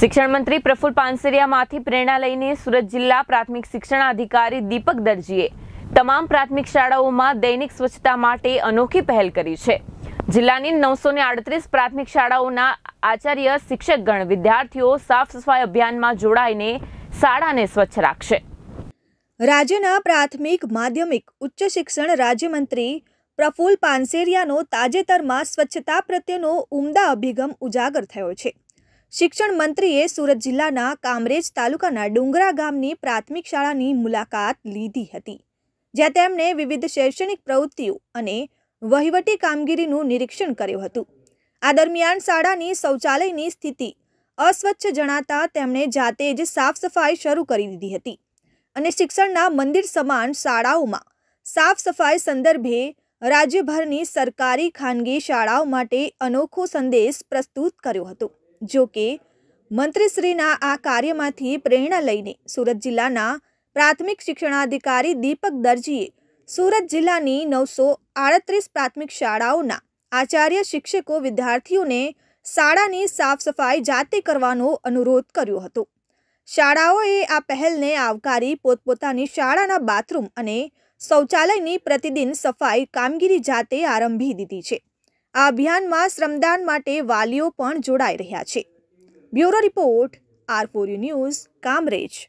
શિક્ષણ મંત્રી પ્રફુલ પાનસેરિયામાંથી પ્રેરણા લઈને સુરત જિલ્લા પ્રાથમિક શિક્ષણ અધિકારી દીપક દરજીએ તમામ પ્રાથમિક શાળાઓમાં દૈનિક સ્વચ્છતા માટે અનોખી પહેલ કરી છે જિલ્લાની નવસો આડત્રીસ પ્રાથમિક શાળાઓના આચાર્ય શિક્ષકગણ વિદ્યાર્થીઓ સાફ સફાઈ અભિયાનમાં જોડાઈને શાળાને સ્વચ્છ રાખશે રાજ્યના પ્રાથમિક માધ્યમિક ઉચ્ચ શિક્ષણ રાજ્યમંત્રી પ્રફુલ પાનસેરિયાનો તાજેતરમાં સ્વચ્છતા પ્રત્યેનો ઉમદા અભિગમ ઉજાગર થયો છે શિક્ષણ મંત્રીએ સુરત જિલ્લાના કામરેજ તાલુકાના ડુંગરા ગામની પ્રાથમિક શાળાની મુલાકાત લીધી હતી જ્યાં તેમણે વિવિધ શૈક્ષણિક પ્રવૃત્તિઓ અને વહીવટી કામગીરીનું નિરીક્ષણ કર્યું હતું આ દરમિયાન શાળાની શૌચાલયની સ્થિતિ અસ્વચ્છ જણાતા તેમણે જાતે જ સાફ સફાઈ શરૂ કરી દીધી હતી અને શિક્ષણના મંદિર સમાન શાળાઓમાં સાફ સફાઈ સંદર્ભે રાજ્યભરની સરકારી ખાનગી શાળાઓ માટે અનોખો સંદેશ પ્રસ્તુત કર્યો હતો જો કે મંત્રીશ્રીના આ કાર્યમાંથી પ્રેરણા લઈને સુરત જિલ્લાના પ્રાથમિક શિક્ષણાધિકારી દીપક દરજીએ સુરત જિલ્લાની નવસો આડત્રીસ પ્રાથમિક શાળાઓના આચાર્ય શિક્ષકો વિદ્યાર્થીઓને શાળાની સાફ સફાઈ જાતે કરવાનો અનુરોધ કર્યો હતો શાળાઓએ આ પહેલને આવકારી પોતપોતાની શાળાના બાથરૂમ અને શૌચાલયની પ્રતિદિન સફાઈ કામગીરી જાતે આરંભી દીધી છે આ અભિયાનમાં શ્રમદાન માટે વાલીઓ પણ જોડાઈ રહ્યા છે bureau report R four news Kamrej